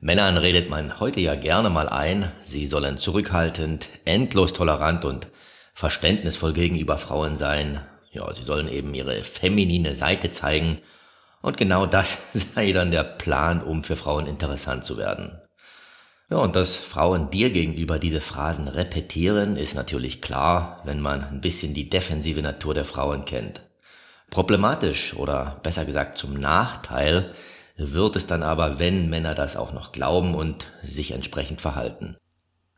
Männern redet man heute ja gerne mal ein, sie sollen zurückhaltend, endlos tolerant und verständnisvoll gegenüber Frauen sein. Ja, sie sollen eben ihre feminine Seite zeigen. Und genau das sei dann der Plan, um für Frauen interessant zu werden. Ja, und dass Frauen dir gegenüber diese Phrasen repetieren, ist natürlich klar, wenn man ein bisschen die defensive Natur der Frauen kennt. Problematisch oder besser gesagt zum Nachteil wird es dann aber, wenn Männer das auch noch glauben und sich entsprechend verhalten.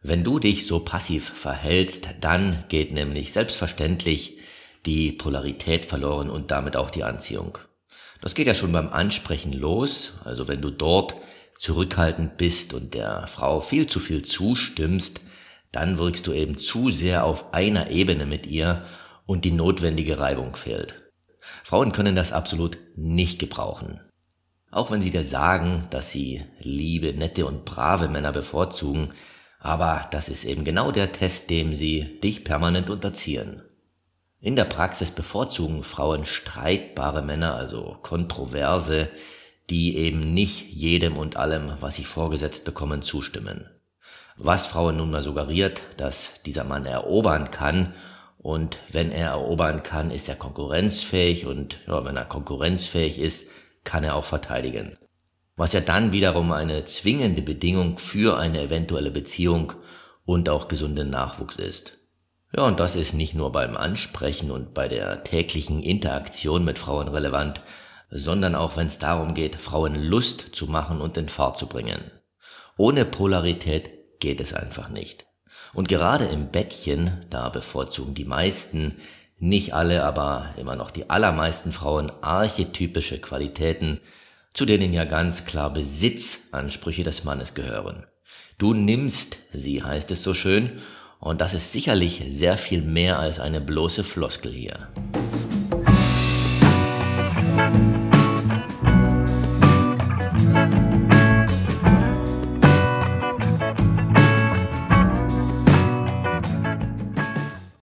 Wenn du dich so passiv verhältst, dann geht nämlich selbstverständlich die Polarität verloren und damit auch die Anziehung. Das geht ja schon beim Ansprechen los, also wenn du dort zurückhaltend bist und der Frau viel zu viel zustimmst, dann wirkst du eben zu sehr auf einer Ebene mit ihr und die notwendige Reibung fehlt. Frauen können das absolut nicht gebrauchen. Auch wenn sie dir sagen, dass sie liebe, nette und brave Männer bevorzugen, aber das ist eben genau der Test, dem sie dich permanent unterziehen. In der Praxis bevorzugen Frauen streitbare Männer, also kontroverse, die eben nicht jedem und allem, was sie vorgesetzt bekommen, zustimmen. Was Frauen nun mal suggeriert, dass dieser Mann erobern kann, und wenn er erobern kann, ist er konkurrenzfähig, und ja, wenn er konkurrenzfähig ist, kann er auch verteidigen. Was ja dann wiederum eine zwingende Bedingung für eine eventuelle Beziehung und auch gesunden Nachwuchs ist. Ja, und das ist nicht nur beim Ansprechen und bei der täglichen Interaktion mit Frauen relevant, sondern auch wenn es darum geht, Frauen Lust zu machen und in Fahrt zu bringen. Ohne Polarität geht es einfach nicht. Und gerade im Bettchen, da bevorzugen die meisten nicht alle, aber immer noch die allermeisten Frauen archetypische Qualitäten, zu denen ja ganz klar Besitzansprüche des Mannes gehören. Du nimmst sie, heißt es so schön, und das ist sicherlich sehr viel mehr als eine bloße Floskel hier.